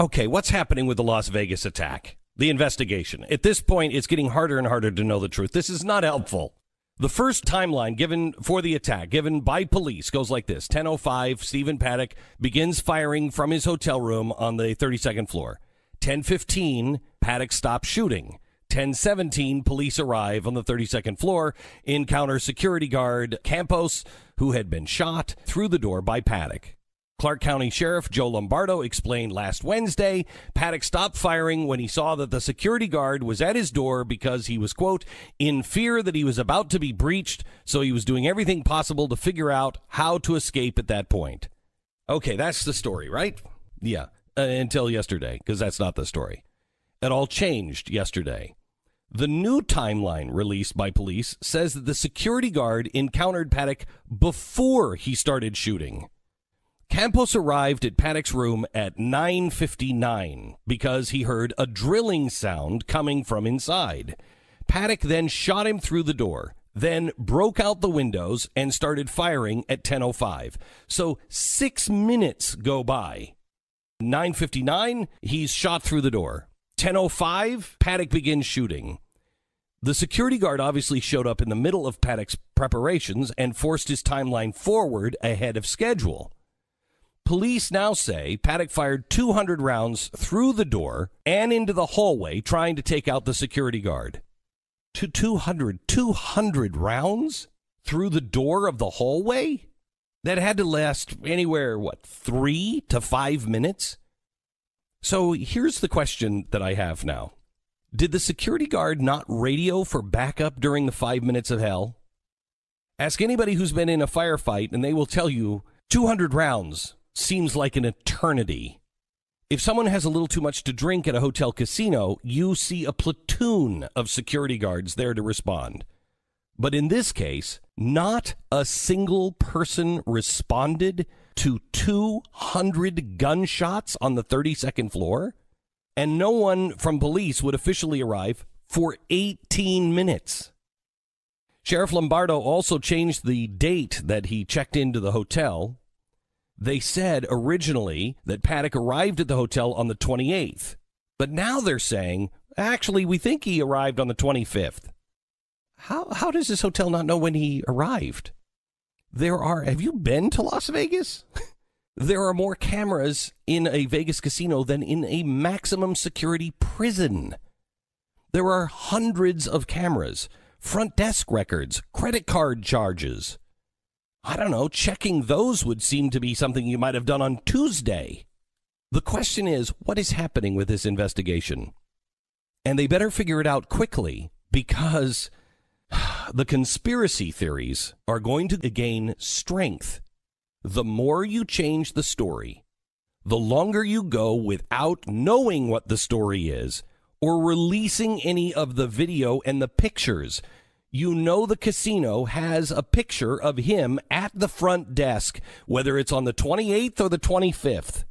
Okay, what's happening with the Las Vegas attack? The investigation. At this point, it's getting harder and harder to know the truth. This is not helpful. The first timeline given for the attack, given by police, goes like this 1005, Stephen Paddock begins firing from his hotel room on the 32nd floor. 1015, Paddock stops shooting. 1017, police arrive on the 32nd floor, encounter security guard Campos, who had been shot through the door by Paddock. Clark County Sheriff Joe Lombardo explained last Wednesday Paddock stopped firing when he saw that the security guard was at his door because he was, quote, in fear that he was about to be breached, so he was doing everything possible to figure out how to escape at that point. Okay, that's the story, right? Yeah, uh, until yesterday, because that's not the story. It all changed yesterday. The new timeline released by police says that the security guard encountered Paddock before he started shooting. Campos arrived at Paddock's room at 9:59 because he heard a drilling sound coming from inside. Paddock then shot him through the door, then broke out the windows and started firing at 10:05. So 6 minutes go by. 9:59, he's shot through the door. 10:05, Paddock begins shooting. The security guard obviously showed up in the middle of Paddock's preparations and forced his timeline forward ahead of schedule. Police now say Paddock fired 200 rounds through the door and into the hallway trying to take out the security guard. To 200, 200 rounds through the door of the hallway? That had to last anywhere, what, three to five minutes? So here's the question that I have now Did the security guard not radio for backup during the five minutes of hell? Ask anybody who's been in a firefight, and they will tell you 200 rounds seems like an eternity. If someone has a little too much to drink at a hotel casino, you see a platoon of security guards there to respond. But in this case, not a single person responded to 200 gunshots on the 32nd floor, and no one from police would officially arrive for 18 minutes. Sheriff Lombardo also changed the date that he checked into the hotel they said originally that Paddock arrived at the hotel on the 28th, but now they're saying, actually, we think he arrived on the 25th. How, how does this hotel not know when he arrived? There are, have you been to Las Vegas? there are more cameras in a Vegas casino than in a maximum security prison. There are hundreds of cameras, front desk records, credit card charges. I don't know, checking those would seem to be something you might have done on Tuesday. The question is, what is happening with this investigation? And they better figure it out quickly because the conspiracy theories are going to gain strength. The more you change the story, the longer you go without knowing what the story is or releasing any of the video and the pictures you know the casino has a picture of him at the front desk, whether it's on the 28th or the 25th.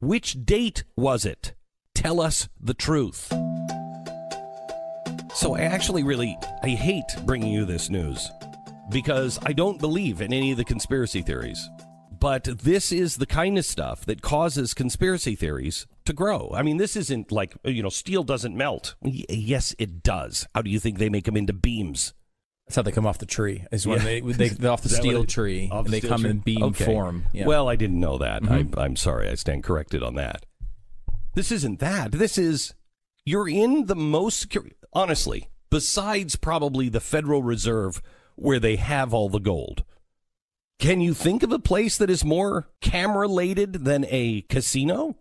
Which date was it? Tell us the truth. So I actually really I hate bringing you this news because I don't believe in any of the conspiracy theories. But this is the kind of stuff that causes conspiracy theories to grow. I mean, this isn't like, you know, steel doesn't melt. Y- yes, it does. How do you think they make them into beams? That's how they come off the tree. Is when yeah. they they off the steel it, tree the they come tree? in beam okay. form. Yeah. Well, I didn't know that. Mm-hmm. I, I'm sorry. I stand corrected on that. This isn't that. This is you're in the most Honestly, besides probably the Federal Reserve, where they have all the gold. Can you think of a place that is more camera-lated than a casino?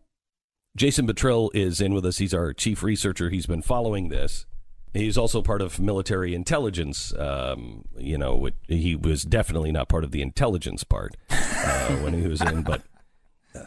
Jason Batrill is in with us. He's our chief researcher. He's been following this. He's also part of military intelligence. Um, you know, it, he was definitely not part of the intelligence part uh, when he was in. But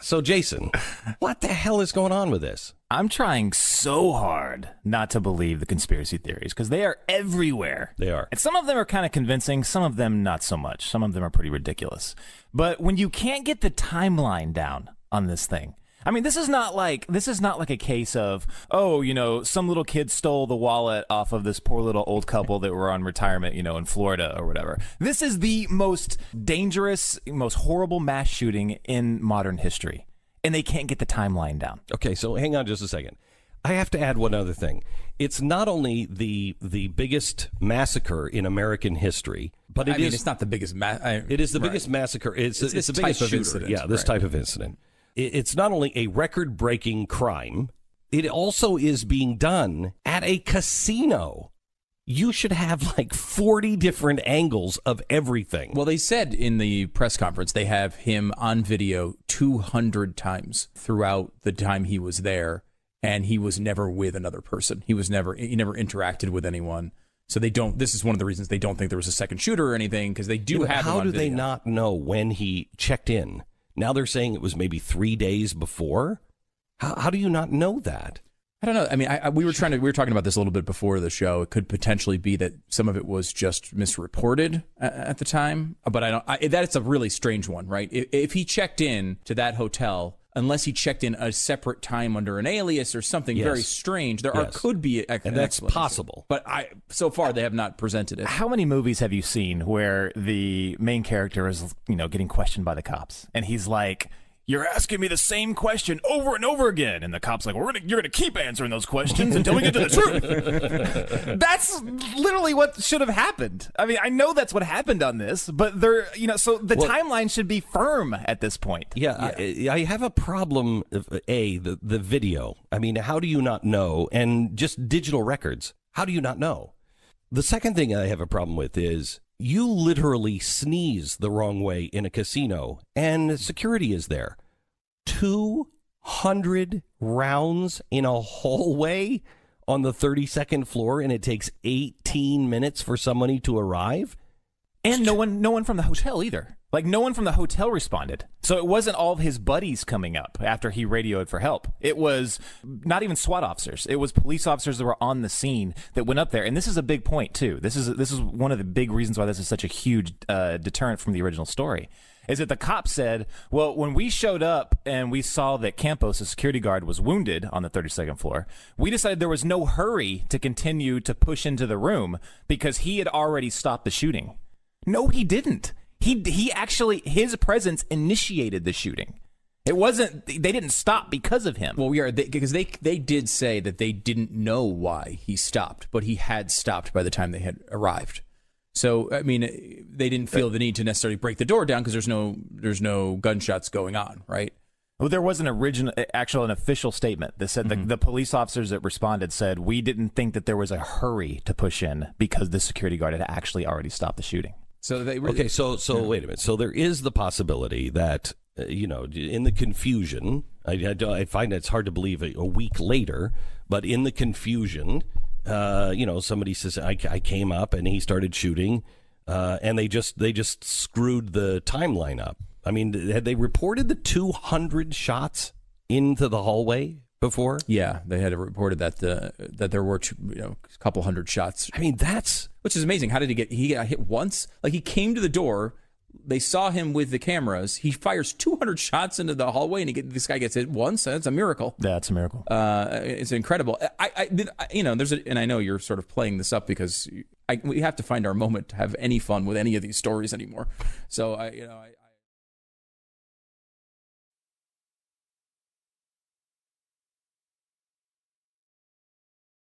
so, Jason, what the hell is going on with this? I'm trying so hard not to believe the conspiracy theories because they are everywhere. They are. And some of them are kind of convincing, some of them not so much. Some of them are pretty ridiculous. But when you can't get the timeline down on this thing, I mean, this is not like this is not like a case of oh, you know, some little kid stole the wallet off of this poor little old couple that were on retirement, you know, in Florida or whatever. This is the most dangerous, most horrible mass shooting in modern history, and they can't get the timeline down. Okay, so hang on just a second. I have to add one other thing. It's not only the the biggest massacre in American history, but it I is, mean, it's not the biggest. Ma- I, it is the right. biggest massacre. It's, it's, a, it's the biggest shooter. Incident, yeah, this right. type of incident. It's not only a record breaking crime, it also is being done at a casino. You should have like 40 different angles of everything. Well, they said in the press conference they have him on video 200 times throughout the time he was there, and he was never with another person. He was never, he never interacted with anyone. So they don't. This is one of the reasons they don't think there was a second shooter or anything because they do have. How do video. they not know when he checked in now they're saying it was maybe three days before. How, how do you not know that? I don't know. I mean, I, I, we were trying to we were talking about this a little bit before the show. It could potentially be that some of it was just misreported at, at the time, but I don't. I, that's a really strange one, right? If, if he checked in to that hotel unless he checked in a separate time under an alias or something yes. very strange. There yes. are, could be, and that's possible. But I, so far, they have not presented it. How many movies have you seen where the main character is, you know, getting questioned by the cops, and he's like you're asking me the same question over and over again. And the cop's like, we're gonna, you're going to keep answering those questions until we get to the truth. that's literally what should have happened. I mean, I know that's what happened on this, but there, you know, so the well, timeline should be firm at this point. Yeah. yeah. I, I, have a problem. A, the, the video. I mean, how do you not know? And just digital records. How do you not know? The second thing I have a problem with is you literally sneeze the wrong way in a casino and security is there. 200 rounds in a hallway on the 32nd floor and it takes 18 minutes for somebody to arrive? and no one no one from the hotel either like no one from the hotel responded so it wasn't all of his buddies coming up after he radioed for help it was not even swat officers it was police officers that were on the scene that went up there and this is a big point too this is this is one of the big reasons why this is such a huge uh, deterrent from the original story is that the cop said, Well, when we showed up and we saw that Campos, a security guard, was wounded on the 32nd floor, we decided there was no hurry to continue to push into the room because he had already stopped the shooting. No, he didn't. He he actually his presence initiated the shooting. It wasn't they didn't stop because of him. Well, we are they, because they they did say that they didn't know why he stopped, but he had stopped by the time they had arrived. So I mean, uh, they didn't feel the need to necessarily break the door down because there's no there's no gunshots going on, right? Well, there was an original, actual, an official statement that said mm-hmm. the, the police officers that responded said we didn't think that there was a hurry to push in because the security guard had actually already stopped the shooting. So they really, okay. So so yeah. wait a minute. So there is the possibility that uh, you know in the confusion, I, I, I find it's hard to believe a, a, week later, but in the confusion, uh, you know, somebody says I, I came up and he started shooting, uh, and they just they just screwed the timeline up. I mean, had they reported the two hundred shots into the hallway before? Yeah, they had reported that the that there were you know, a couple hundred shots. I mean, that's which is amazing. How did he get? He got hit once. Like he came to the door. They saw him with the cameras. He fires 200 shots into the hallway, and he get, this guy gets hit once. That's a miracle. That's a miracle. Uh, it's incredible. I, I, you know, there's a, and I know you're sort of playing this up because I, we have to find our moment to have any fun with any of these stories anymore. So I, you know, I